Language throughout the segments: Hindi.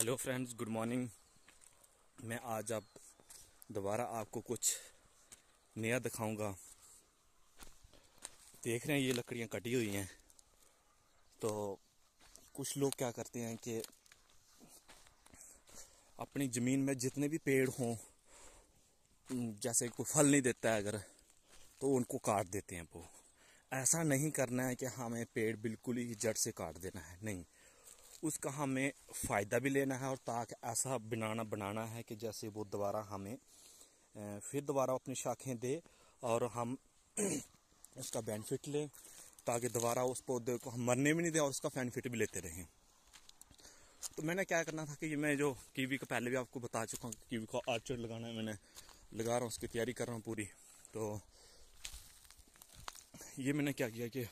हेलो फ्रेंड्स गुड मॉर्निंग मैं आज अब दोबारा आपको कुछ नया दिखाऊंगा देख रहे हैं ये लकड़ियाँ कटी हुई हैं तो कुछ लोग क्या करते हैं कि अपनी ज़मीन में जितने भी पेड़ हों जैसे कोई फल नहीं देता है अगर तो उनको काट देते हैं वो ऐसा नहीं करना है कि हाँ, हमें पेड़ बिल्कुल ही जड़ से काट देना है नहीं उसका हमें फ़ायदा भी लेना है और ताक ऐसा बनाना बनाना है कि जैसे वो दोबारा हमें फिर दोबारा अपनी शाखें दे और हम उसका बेनिफिट लें ताकि दोबारा उस पौधे को हम मरने भी नहीं दें और उसका बेनिफिट भी लेते रहें तो मैंने क्या करना था कि मैं जो कीवी का पहले भी आपको बता चुका हूँ कीवी का आर्चर लगाना है मैंने लगा रहा हूँ उसकी तैयारी कर रहा हूँ पूरी तो ये मैंने क्या किया कि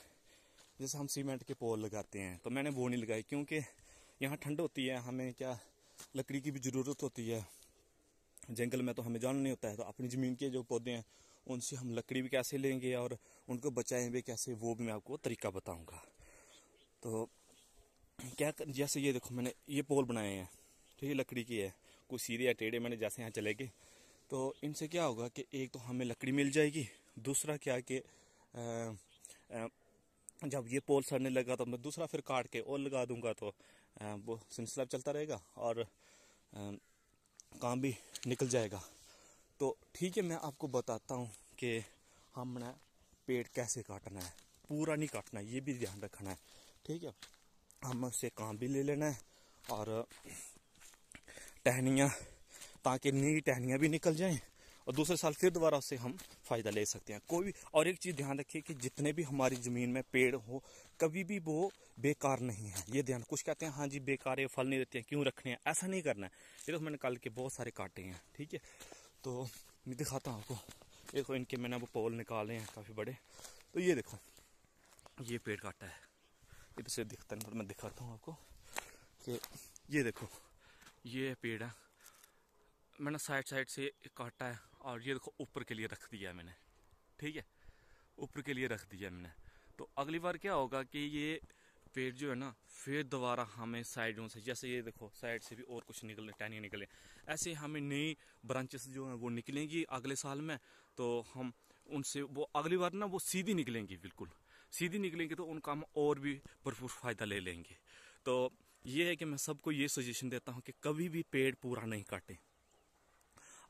जैसे हम सीमेंट के पोल लगाते हैं तो मैंने वो नहीं लगाई क्योंकि यहाँ ठंड होती है हमें क्या लकड़ी की भी ज़रूरत होती है जंगल में तो हमें जाना नहीं होता है तो अपनी ज़मीन के जो पौधे हैं उनसे हम लकड़ी भी कैसे लेंगे और उनको बचाएंगे कैसे वो भी मैं आपको तरीका बताऊँगा तो क्या कर, जैसे ये देखो मैंने ये पोल बनाए हैं तो ये लकड़ी की है कुछ सीधे या टेढ़े मैंने जैसे यहाँ चले गए तो इनसे क्या होगा कि एक तो हमें लकड़ी मिल जाएगी दूसरा क्या कि जब ये पोल सड़ने लगा तो मैं दूसरा फिर काट के और लगा दूंगा तो वो सिलसिला चलता रहेगा और काम भी निकल जाएगा तो ठीक है मैं आपको बताता हूँ कि हमने पेड़ कैसे काटना है पूरा नहीं काटना है ये भी ध्यान रखना है ठीक है हम उससे काम भी ले लेना है और टहनियाँ ताकि नई टहनियाँ भी निकल जाएं और दूसरे साल फिर दोबारा उससे हम फ़ायदा ले सकते हैं कोई भी और एक चीज़ ध्यान रखिए कि जितने भी हमारी ज़मीन में पेड़ हो कभी भी वो बेकार नहीं है ये ध्यान कुछ कहते हैं हाँ जी बेकार है फल नहीं देते हैं क्यों रखने हैं ऐसा नहीं करना है ये तो मैंने कल के बहुत सारे काटे हैं ठीक है तो मैं दिखाता हूँ आपको देखो इनके मैंने वो पोल निकाले हैं काफ़ी बड़े तो ये देखो ये पेड़ काटा है इधर से दिखता नहीं मैं दिखाता हूँ आपको कि ये देखो ये पेड़ है मैंने साइड साइड से काटा है और ये देखो ऊपर के लिए रख दिया है मैंने ठीक है ऊपर के लिए रख दिया है मैंने तो अगली बार क्या होगा कि ये पेड़ जो है ना फिर दोबारा हमें साइडों से जैसे ये देखो साइड से भी और कुछ निकले टहनी निकले ऐसे हमें नई ब्रांचेस जो हैं वो निकलेंगी अगले साल में तो हम उनसे वो अगली बार ना वो सीधी निकलेंगी बिल्कुल सीधी निकलेंगी तो उनका हम और भी भरपूर फ़ायदा ले लेंगे तो ये है कि मैं सबको ये सजेशन देता हूँ कि कभी भी पेड़ पूरा नहीं काटें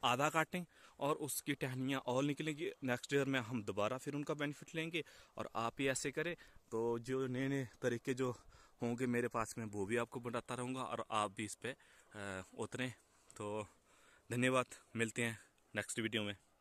आधा काटें और उसकी टहनियाँ और निकलेंगी नेक्स्ट ईयर में हम दोबारा फिर उनका बेनिफिट लेंगे और आप ही ऐसे करें तो जो नए नए तरीके जो होंगे मेरे पास में वो भी आपको बताता रहूँगा और आप भी इस पर उतरें तो धन्यवाद मिलते हैं नेक्स्ट वीडियो में